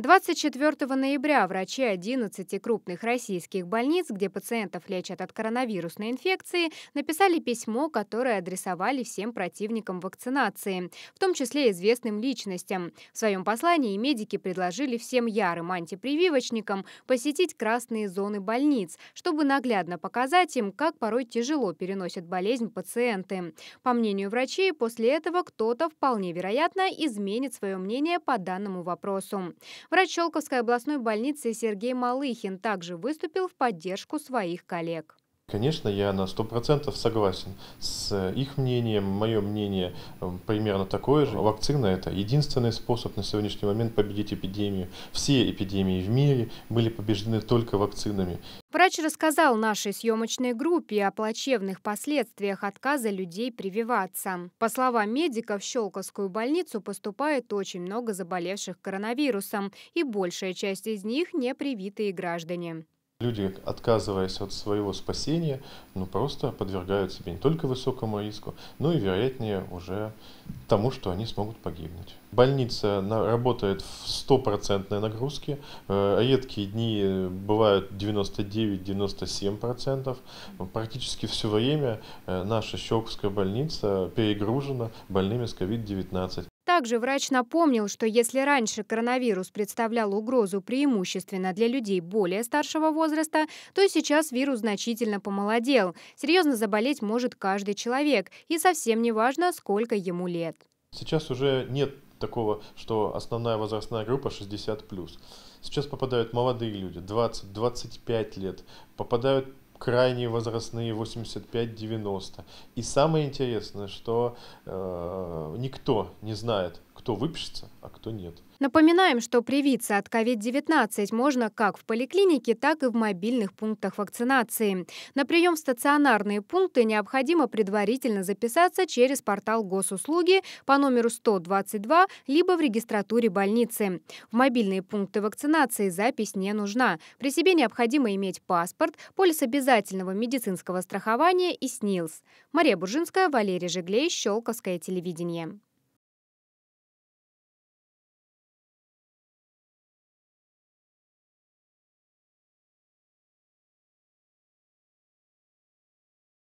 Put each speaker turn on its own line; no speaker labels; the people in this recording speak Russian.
24 ноября врачи 11 крупных российских больниц, где пациентов лечат от коронавирусной инфекции, написали письмо, которое адресовали всем противникам вакцинации, в том числе известным личностям. В своем послании медики предложили всем ярым антипрививочникам посетить красные зоны больниц, чтобы наглядно показать им, как порой тяжело переносят болезнь пациенты. По мнению врачей, после этого кто-то вполне вероятно изменит свое мнение по данному вопросу. Врач Щелковской областной больницы Сергей Малыхин также выступил в поддержку своих коллег.
Конечно, я на 100% согласен с э, их мнением. Мое мнение эм, примерно такое же. Вакцина – это единственный способ на сегодняшний момент победить эпидемию. Все эпидемии в мире были побеждены только вакцинами.
Врач рассказал нашей съемочной группе о плачевных последствиях отказа людей прививаться. По словам медиков, в Щелковскую больницу поступает очень много заболевших коронавирусом, и большая часть из них – непривитые граждане.
Люди, отказываясь от своего спасения, ну просто подвергают себя не только высокому риску, но и вероятнее уже тому, что они смогут погибнуть. Больница работает в стопроцентной нагрузке. Э, редкие дни э, бывают 99-97%. Практически все время э, наша Щелковская больница перегружена больными с COVID-19.
Также врач напомнил, что если раньше коронавирус представлял угрозу преимущественно для людей более старшего возраста, то сейчас вирус значительно помолодел. Серьезно заболеть может каждый человек, и совсем не важно, сколько ему лет.
Сейчас уже нет такого, что основная возрастная группа 60+. Сейчас попадают молодые люди, 20-25 лет, попадают крайние возрастные 85-90. И самое интересное, что э, никто не знает, кто выпишется, а кто нет.
Напоминаем, что привиться от COVID-19 можно как в поликлинике, так и в мобильных пунктах вакцинации. На прием в стационарные пункты необходимо предварительно записаться через портал госуслуги по номеру 122, либо в регистратуре больницы. В мобильные пункты вакцинации запись не нужна. При себе необходимо иметь паспорт, полис обязательного медицинского страхования и СНИЛС. Мария Буржинская, Валерий Жиглей, Щелковское телевидение.